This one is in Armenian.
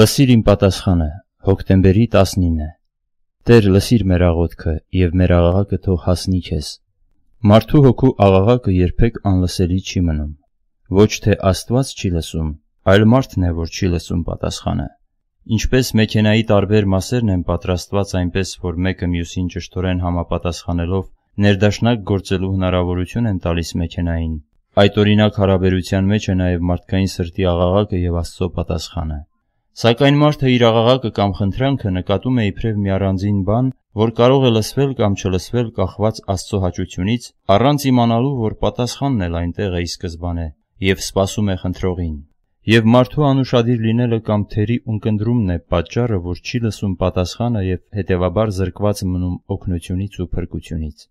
Լսիր իմ պատասխանը, հոկտեմբերի 19-ը։ Տեր, լսիր մեր աղոթքը եւ մեր աղաղակը թող հասնի քեզ։ Մարդու հոգու աղաղակը երբեք անլսելի չի մնում։ Ոչ թե Աստված չի լսում, այլ մարդն է, որ չի լսում պատասխանը։ Ինչպես մեքենայի տարբեր մասերն են պատրաստված այնպես, որ մեկը մյուսին ճշտորեն համապատասխանելով ներդաշնակ գործելու հնարավորություն են տալիս մեքենային, Այդ օրինակ հարաբերության մեջ է նաև մարդկային սրտի աղաղակը եւ Աստծո պատասխանը։ Սակայն մարդը իր աղաղակը կամ խնդրանքը նկատում է իբրև մի առանձին բան, որ կարող է լսվել կամ չլսվել կախված Աստծո հաճությունից, առանց իմանալու, որ պատասխանն էլ այնտեղ է ի սկզբանե, եւ սպասում է խնդրողին։ Եվ մարդու անուշադիր լինելը կամ թերի ունկնդրումն է պատճառը, որ չի լսում պատասխանը եւ հետեւաբար զրկված մնում օգնությունից ու փրկությունից։